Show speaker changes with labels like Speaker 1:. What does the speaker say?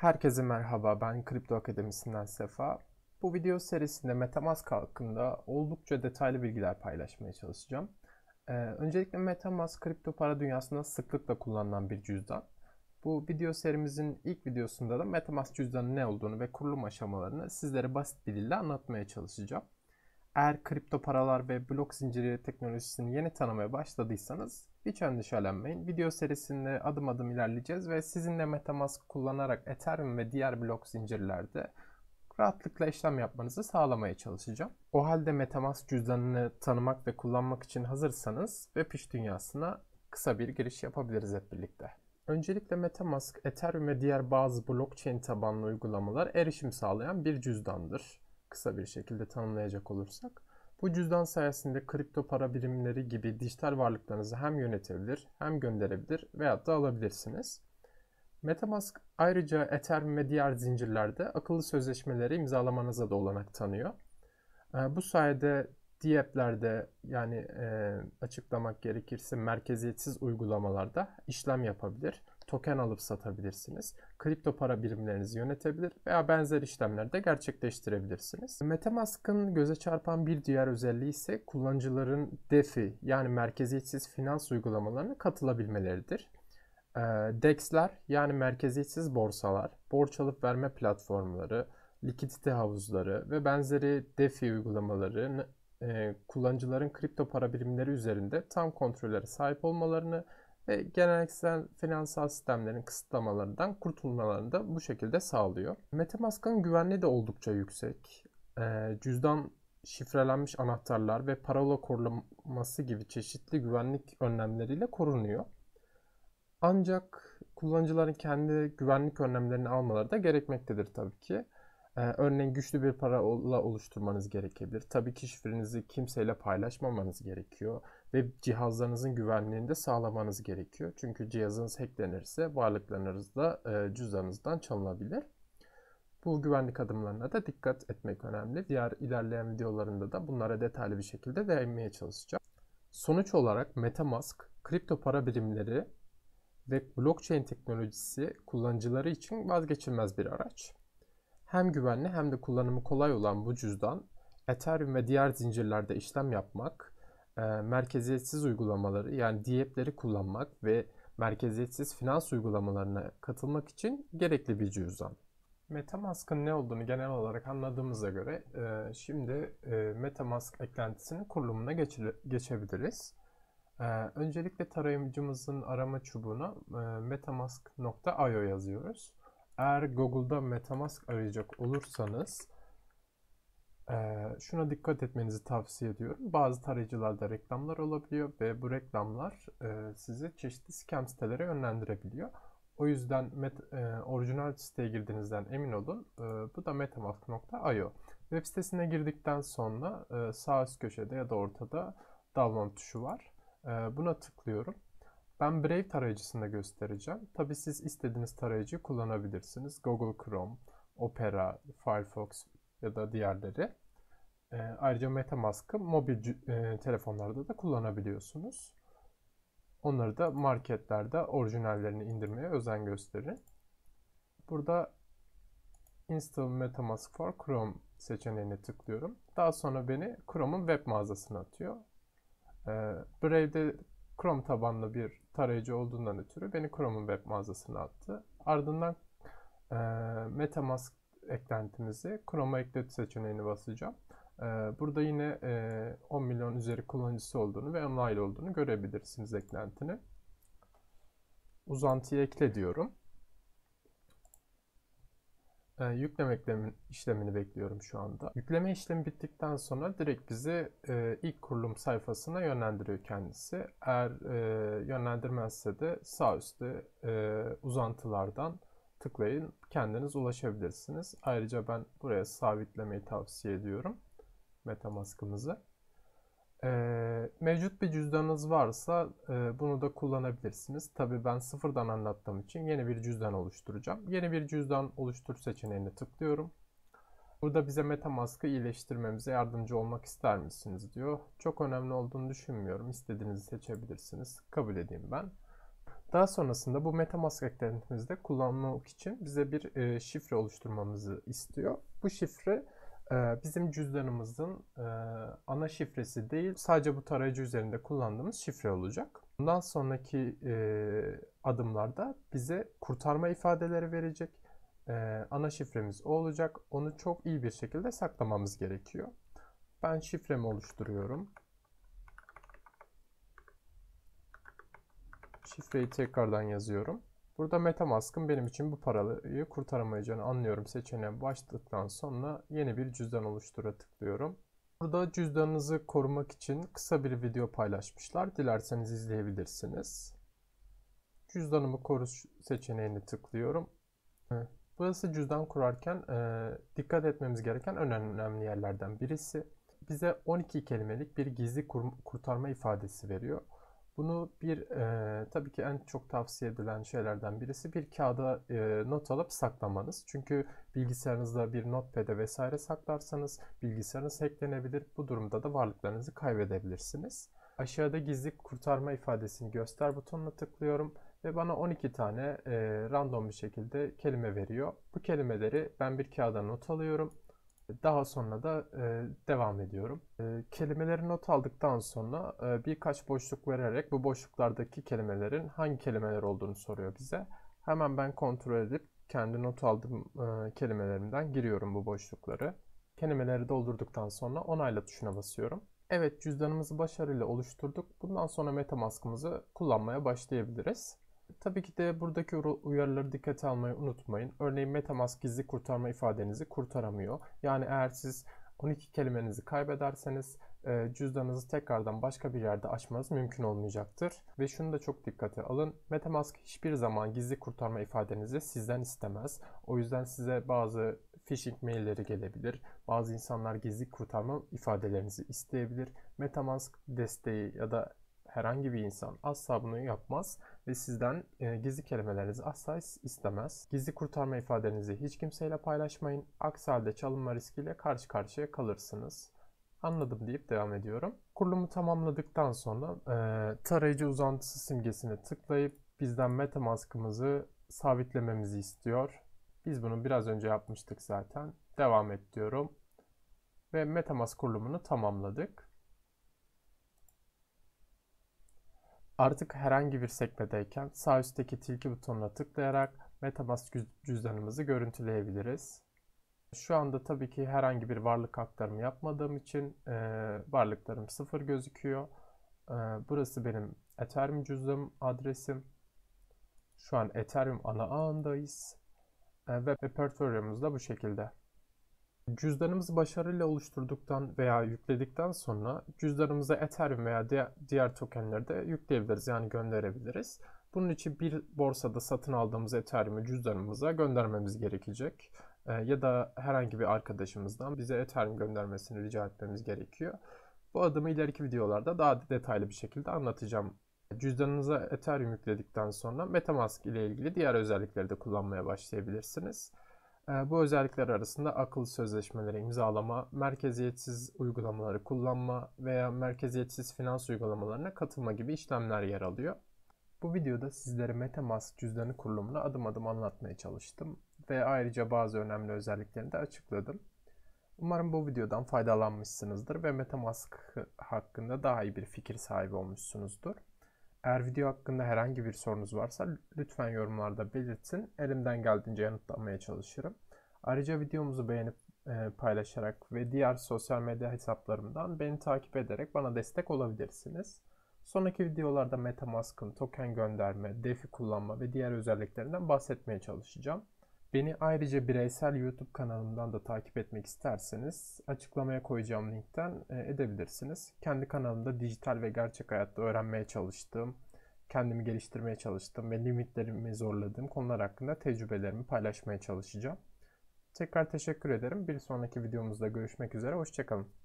Speaker 1: Herkese merhaba, ben Kripto Akademisi'nden Sefa. Bu video serisinde Metamask hakkında oldukça detaylı bilgiler paylaşmaya çalışacağım. Ee, öncelikle Metamask kripto para dünyasında sıklıkla kullanılan bir cüzdan. Bu video serimizin ilk videosunda da Metamask cüzdanı ne olduğunu ve kurulum aşamalarını sizlere basit bir dille anlatmaya çalışacağım. Eğer kripto paralar ve blok zinciri teknolojisini yeni tanımaya başladıysanız hiç endişelenmeyin. Video serisinde adım adım ilerleyeceğiz ve sizinle Metamask kullanarak Ethereum ve diğer blok zincirlerde rahatlıkla işlem yapmanızı sağlamaya çalışacağım. O halde Metamask cüzdanını tanımak ve kullanmak için hazırsanız Web iş dünyasına kısa bir giriş yapabiliriz hep birlikte. Öncelikle Metamask, Ethereum ve diğer bazı blockchain tabanlı uygulamalar erişim sağlayan bir cüzdandır kısa bir şekilde tanımlayacak olursak bu cüzdan sayesinde kripto para birimleri gibi dijital varlıklarınızı hem yönetebilir hem gönderebilir veyahut da alabilirsiniz. Metamask ayrıca Ethereum ve diğer zincirlerde akıllı sözleşmeleri imzalamanıza da olanak tanıyor. Ee, bu sayede DApp'lerde yani e, açıklamak gerekirse merkeziyetsiz uygulamalarda işlem yapabilir, token alıp satabilirsiniz, kripto para birimlerinizi yönetebilir veya benzer işlemlerde gerçekleştirebilirsiniz. MetaMask'ın göze çarpan bir diğer özelliği ise kullanıcıların DeFi yani merkeziyetsiz finans uygulamalarına katılabilmeleridir. E, DEX'ler yani merkeziyetsiz borsalar, borç alıp verme platformları, likidite havuzları ve benzeri DeFi uygulamalarını e, kullanıcıların kripto para birimleri üzerinde tam kontrollere sahip olmalarını ve geleneksel finansal sistemlerin kısıtlamalarından kurtulmalarını da bu şekilde sağlıyor. Metamask'ın güvenliği de oldukça yüksek. E, cüzdan şifrelenmiş anahtarlar ve parola koruması gibi çeşitli güvenlik önlemleriyle korunuyor. Ancak kullanıcıların kendi güvenlik önlemlerini almaları da gerekmektedir tabii ki. Ee, örneğin güçlü bir parola oluşturmanız gerekebilir. Tabii ki şifrenizi kimseyle paylaşmamanız gerekiyor ve cihazlarınızın güvenliğini de sağlamanız gerekiyor. Çünkü cihazınız hacklenirse varlıklarınız da e, cüzdanınızdan çalınabilir. Bu güvenlik adımlarına da dikkat etmek önemli. Diğer ilerleyen videolarında da bunlara detaylı bir şekilde değinmeye çalışacağım. Sonuç olarak MetaMask, kripto para birimleri ve blockchain teknolojisi kullanıcıları için vazgeçilmez bir araç. Hem güvenli hem de kullanımı kolay olan bu cüzdan Ethereum ve diğer zincirlerde işlem yapmak, e, merkeziyetsiz uygulamaları yani DApp'leri kullanmak ve merkeziyetsiz finans uygulamalarına katılmak için gerekli bir cüzdan. Metamask'ın ne olduğunu genel olarak anladığımıza göre e, şimdi e, Metamask eklentisinin kurulumuna geçe, geçebiliriz. E, öncelikle tarayıcımızın arama çubuğuna e, metamask.io yazıyoruz eğer Google'da Metamask arayacak olursanız e, şuna dikkat etmenizi tavsiye ediyorum. Bazı tarayıcılarda reklamlar olabiliyor ve bu reklamlar e, sizi çeşitli scam sitelere yönlendirebiliyor. O yüzden met, e, orijinal siteye girdiğinizden emin olun. E, bu da metamask.io. Web sitesine girdikten sonra e, sağ üst köşede ya da ortada download tuşu var. E, buna tıklıyorum ben Brave tarayıcısında göstereceğim. Tabi siz istediğiniz tarayıcıyı kullanabilirsiniz. Google Chrome, Opera, Firefox ya da diğerleri. E, ayrıca MetaMask'ı mobil e, telefonlarda da kullanabiliyorsunuz. Onları da marketlerde orijinallerini indirmeye özen gösterin. Burada Install MetaMask for Chrome seçeneğine tıklıyorum. Daha sonra beni Chrome'un web mağazasına atıyor. Ee, Brave'de Chrome tabanlı bir tarayıcı olduğundan ötürü beni Chrome'un web mağazasına attı. Ardından e, Metamask eklentimizi Chrome'a eklet seçeneğini basacağım. E, burada yine e, 10 milyon üzeri kullanıcısı olduğunu ve onaylı olduğunu görebilirsiniz eklentini. Uzantıyı ekle diyorum e, ee, yükleme işlemini, bekliyorum şu anda. Yükleme işlemi bittikten sonra direkt bizi e, ilk kurulum sayfasına yönlendiriyor kendisi. Eğer e, yönlendirmezse de sağ üstte e, uzantılardan tıklayın kendiniz ulaşabilirsiniz. Ayrıca ben buraya sabitlemeyi tavsiye ediyorum. Metamask'ımızı. E, mevcut bir cüzdanınız varsa e, bunu da kullanabilirsiniz. Tabi ben sıfırdan anlattığım için yeni bir cüzdan oluşturacağım. Yeni bir cüzdan oluştur seçeneğine tıklıyorum. Burada bize MetaMask'ı iyileştirmemize yardımcı olmak ister misiniz diyor. Çok önemli olduğunu düşünmüyorum. İstediğinizi seçebilirsiniz. Kabul edeyim ben. Daha sonrasında bu MetaMask eklentimizde kullanmak için bize bir e, şifre oluşturmamızı istiyor. Bu şifre ee, bizim cüzdanımızın e, ana şifresi değil sadece bu tarayıcı üzerinde kullandığımız şifre olacak. Bundan sonraki e, adımlarda bize kurtarma ifadeleri verecek. E, ana şifremiz o olacak. Onu çok iyi bir şekilde saklamamız gerekiyor. Ben şifremi oluşturuyorum. Şifreyi tekrardan yazıyorum. Burada Metamask'ın benim için bu parayı kurtaramayacağını anlıyorum seçeneğe başladıktan sonra yeni bir cüzdan oluştura tıklıyorum. Burada cüzdanınızı korumak için kısa bir video paylaşmışlar. Dilerseniz izleyebilirsiniz. Cüzdanımı koru seçeneğini tıklıyorum. Ee, burası cüzdan kurarken e, dikkat etmemiz gereken önemli yerlerden birisi. Bize 12 kelimelik bir gizli kurtarma ifadesi veriyor. Bunu bir e, tabii ki en çok tavsiye edilen şeylerden birisi bir kağıda e, not alıp saklamanız. Çünkü bilgisayarınızda bir notepad'e vesaire saklarsanız bilgisayarınız hacklenebilir. Bu durumda da varlıklarınızı kaybedebilirsiniz. Aşağıda gizli kurtarma ifadesini göster butonuna tıklıyorum ve bana 12 tane e, random bir şekilde kelime veriyor. Bu kelimeleri ben bir kağıda not alıyorum daha sonra da e, devam ediyorum. E, kelimeleri not aldıktan sonra e, birkaç boşluk vererek bu boşluklardaki kelimelerin hangi kelimeler olduğunu soruyor bize. Hemen ben kontrol edip kendi not aldığım e, kelimelerimden giriyorum bu boşlukları. Kelimeleri doldurduktan sonra onayla tuşuna basıyorum. Evet cüzdanımızı başarıyla oluşturduk. Bundan sonra MetaMask'ımızı kullanmaya başlayabiliriz. Tabii ki de buradaki uyarıları dikkate almayı unutmayın. Örneğin Metamask gizli kurtarma ifadenizi kurtaramıyor. Yani eğer siz 12 kelimenizi kaybederseniz e, cüzdanınızı tekrardan başka bir yerde açmanız mümkün olmayacaktır. Ve şunu da çok dikkate alın. Metamask hiçbir zaman gizli kurtarma ifadenizi sizden istemez. O yüzden size bazı phishing mailleri gelebilir. Bazı insanlar gizli kurtarma ifadelerinizi isteyebilir. Metamask desteği ya da herhangi bir insan asla bunu yapmaz ve sizden e, gizli kelimelerinizi asla istemez. Gizli kurtarma ifadenizi hiç kimseyle paylaşmayın. Aksi halde çalınma riskiyle karşı karşıya kalırsınız. Anladım deyip devam ediyorum. Kurulumu tamamladıktan sonra e, tarayıcı uzantısı simgesine tıklayıp bizden MetaMask'ımızı sabitlememizi istiyor. Biz bunu biraz önce yapmıştık zaten. Devam et diyorum. Ve MetaMask kurulumunu tamamladık. Artık herhangi bir sekmedeyken sağ üstteki tilki butonuna tıklayarak Metamask cüzdanımızı görüntüleyebiliriz. Şu anda tabii ki herhangi bir varlık aktarımı yapmadığım için e, varlıklarım sıfır gözüküyor. E, burası benim Ethereum cüzdanım adresim. Şu an Ethereum ana ağındayız. E, ve repertoryumuz da bu şekilde. Cüzdanımızı başarıyla oluşturduktan veya yükledikten sonra cüzdanımıza Ethereum veya diğer tokenleri de yükleyebiliriz yani gönderebiliriz. Bunun için bir borsada satın aldığımız Ethereum'u cüzdanımıza göndermemiz gerekecek. Ee, ya da herhangi bir arkadaşımızdan bize Ethereum göndermesini rica etmemiz gerekiyor. Bu adımı ileriki videolarda daha detaylı bir şekilde anlatacağım. Cüzdanınıza Ethereum yükledikten sonra Metamask ile ilgili diğer özellikleri de kullanmaya başlayabilirsiniz. Ee, bu özellikler arasında akıl sözleşmeleri imzalama, merkeziyetsiz uygulamaları kullanma veya merkeziyetsiz finans uygulamalarına katılma gibi işlemler yer alıyor. Bu videoda sizlere MetaMask cüzdanı kurulumunu adım adım anlatmaya çalıştım ve ayrıca bazı önemli özelliklerini de açıkladım. Umarım bu videodan faydalanmışsınızdır ve MetaMask hakkında daha iyi bir fikir sahibi olmuşsunuzdur. Eğer video hakkında herhangi bir sorunuz varsa lütfen yorumlarda belirtin. Elimden geldiğince yanıtlamaya çalışırım. Ayrıca videomuzu beğenip e, paylaşarak ve diğer sosyal medya hesaplarımdan beni takip ederek bana destek olabilirsiniz. Sonraki videolarda MetaMask'ın token gönderme, DeFi kullanma ve diğer özelliklerinden bahsetmeye çalışacağım. Beni ayrıca bireysel YouTube kanalımdan da takip etmek isterseniz açıklamaya koyacağım linkten e, edebilirsiniz. Kendi kanalımda dijital ve gerçek hayatta öğrenmeye çalıştığım, kendimi geliştirmeye çalıştığım ve limitlerimi zorladığım konular hakkında tecrübelerimi paylaşmaya çalışacağım. Tekrar teşekkür ederim. Bir sonraki videomuzda görüşmek üzere. Hoşçakalın.